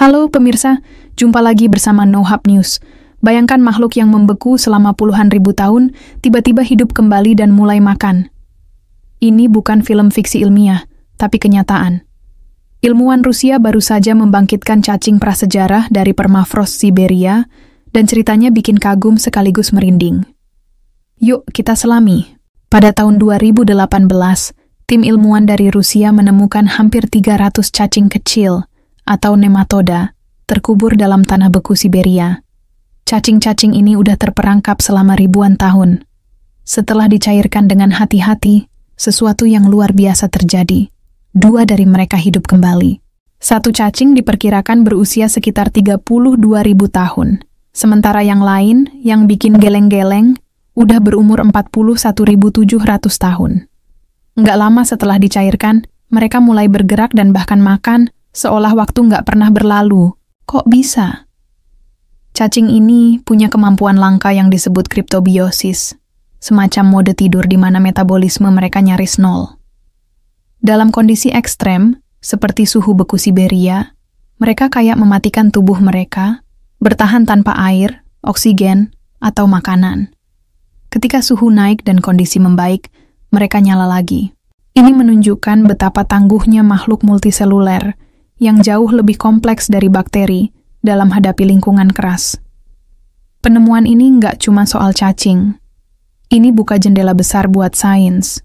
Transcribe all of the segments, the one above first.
Halo pemirsa, jumpa lagi bersama No NoHub News. Bayangkan makhluk yang membeku selama puluhan ribu tahun, tiba-tiba hidup kembali dan mulai makan. Ini bukan film fiksi ilmiah, tapi kenyataan. Ilmuwan Rusia baru saja membangkitkan cacing prasejarah dari permafrost Siberia, dan ceritanya bikin kagum sekaligus merinding. Yuk kita selami. Pada tahun 2018, tim ilmuwan dari Rusia menemukan hampir 300 cacing kecil – atau nematoda terkubur dalam tanah beku Siberia. Cacing-cacing ini udah terperangkap selama ribuan tahun. Setelah dicairkan dengan hati-hati, sesuatu yang luar biasa terjadi. Dua dari mereka hidup kembali. Satu cacing diperkirakan berusia sekitar 32.000 tahun. Sementara yang lain, yang bikin geleng-geleng, udah berumur 41.700 tahun. Nggak lama setelah dicairkan, mereka mulai bergerak dan bahkan makan, seolah waktu nggak pernah berlalu. Kok bisa? Cacing ini punya kemampuan langka yang disebut kriptobiosis, semacam mode tidur di mana metabolisme mereka nyaris nol. Dalam kondisi ekstrem, seperti suhu beku Siberia, mereka kayak mematikan tubuh mereka, bertahan tanpa air, oksigen, atau makanan. Ketika suhu naik dan kondisi membaik, mereka nyala lagi. Ini menunjukkan betapa tangguhnya makhluk multiseluler yang jauh lebih kompleks dari bakteri dalam hadapi lingkungan keras. Penemuan ini nggak cuma soal cacing. Ini buka jendela besar buat sains.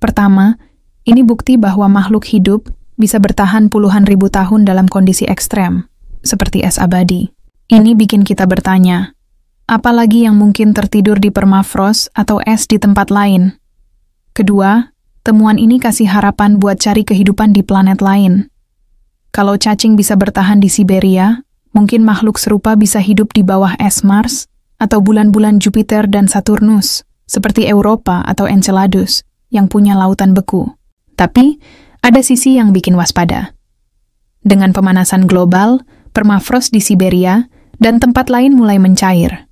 Pertama, ini bukti bahwa makhluk hidup bisa bertahan puluhan ribu tahun dalam kondisi ekstrem, seperti es abadi. Ini bikin kita bertanya, apalagi yang mungkin tertidur di permafrost atau es di tempat lain. Kedua, temuan ini kasih harapan buat cari kehidupan di planet lain. Kalau cacing bisa bertahan di Siberia, mungkin makhluk serupa bisa hidup di bawah es Mars atau bulan-bulan Jupiter dan Saturnus, seperti Europa atau Enceladus, yang punya lautan beku. Tapi, ada sisi yang bikin waspada. Dengan pemanasan global, permafrost di Siberia, dan tempat lain mulai mencair.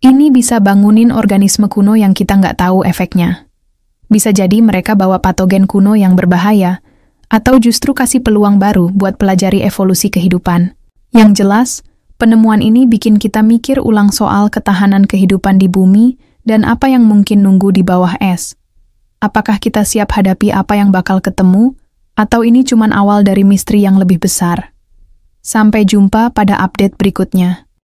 Ini bisa bangunin organisme kuno yang kita nggak tahu efeknya. Bisa jadi mereka bawa patogen kuno yang berbahaya, atau justru kasih peluang baru buat pelajari evolusi kehidupan. Yang jelas, penemuan ini bikin kita mikir ulang soal ketahanan kehidupan di bumi dan apa yang mungkin nunggu di bawah es. Apakah kita siap hadapi apa yang bakal ketemu, atau ini cuma awal dari misteri yang lebih besar? Sampai jumpa pada update berikutnya.